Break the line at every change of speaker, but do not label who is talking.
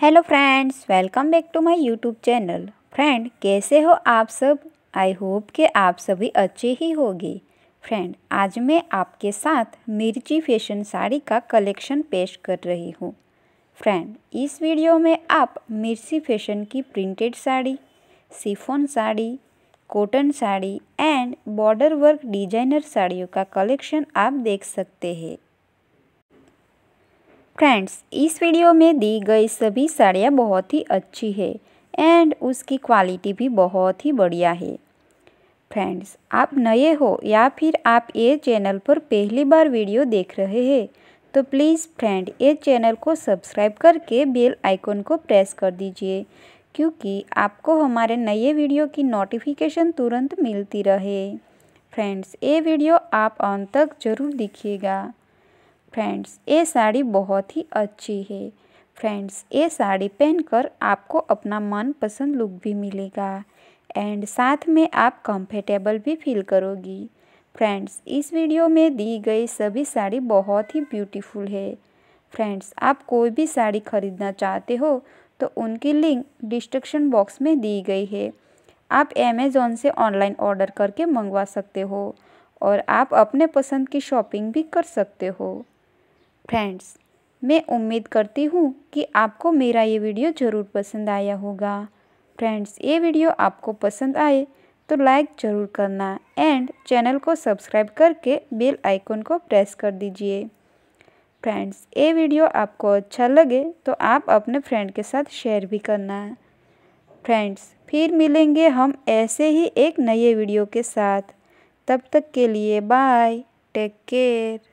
hello friends welcome back to my YouTube channel friend कैसे हो आप सब आई होप कि आप सभी अच्छे ही होंगे फ्रेंड आज मैं आपके साथ मिर्ची फैशन साड़ी का कलेक्शन पेश कर रही हूँ फ्रेंड इस वीडियो में आप मिर्ची फैशन की printed sari chiffon sari cotton sari and border work designer साड़ियों का कलेक्शन आप देख सकते हैं फ्रेंड्स इस वीडियो में दी गई सभी साड़ियाँ बहुत ही अच्छी है एंड उसकी क्वालिटी भी बहुत ही बढ़िया है फ्रेंड्स आप नए हो या फिर आप ये चैनल पर पहली बार वीडियो देख रहे हैं तो प्लीज़ फ्रेंड ये चैनल को सब्सक्राइब करके बेल आइकन को प्रेस कर दीजिए क्योंकि आपको हमारे नए वीडियो की नोटिफिकेशन तुरंत मिलती रहे फ्रेंड्स ये वीडियो आप अंत तक ज़रूर देखिएगा फ्रेंड्स ये साड़ी बहुत ही अच्छी है फ्रेंड्स ये साड़ी पहनकर आपको अपना मनपसंद लुक भी मिलेगा एंड साथ में आप कंफर्टेबल भी फील करोगी फ्रेंड्स इस वीडियो में दी गई सभी साड़ी बहुत ही ब्यूटीफुल है फ्रेंड्स आप कोई भी साड़ी खरीदना चाहते हो तो उनकी लिंक डिस्क्रिप्शन बॉक्स में दी गई है आप अमेज़ोन से ऑनलाइन ऑर्डर करके मंगवा सकते हो और आप अपने पसंद की शॉपिंग भी कर सकते हो फ्रेंड्स मैं उम्मीद करती हूँ कि आपको मेरा ये वीडियो ज़रूर पसंद आया होगा फ्रेंड्स ये वीडियो आपको पसंद आए तो लाइक ज़रूर करना एंड चैनल को सब्सक्राइब करके बेल आइकन को प्रेस कर दीजिए फ्रेंड्स ये वीडियो आपको अच्छा लगे तो आप अपने फ्रेंड के साथ शेयर भी करना फ्रेंड्स फिर मिलेंगे हम ऐसे ही एक नए वीडियो के साथ तब तक के लिए बाय टेक केयर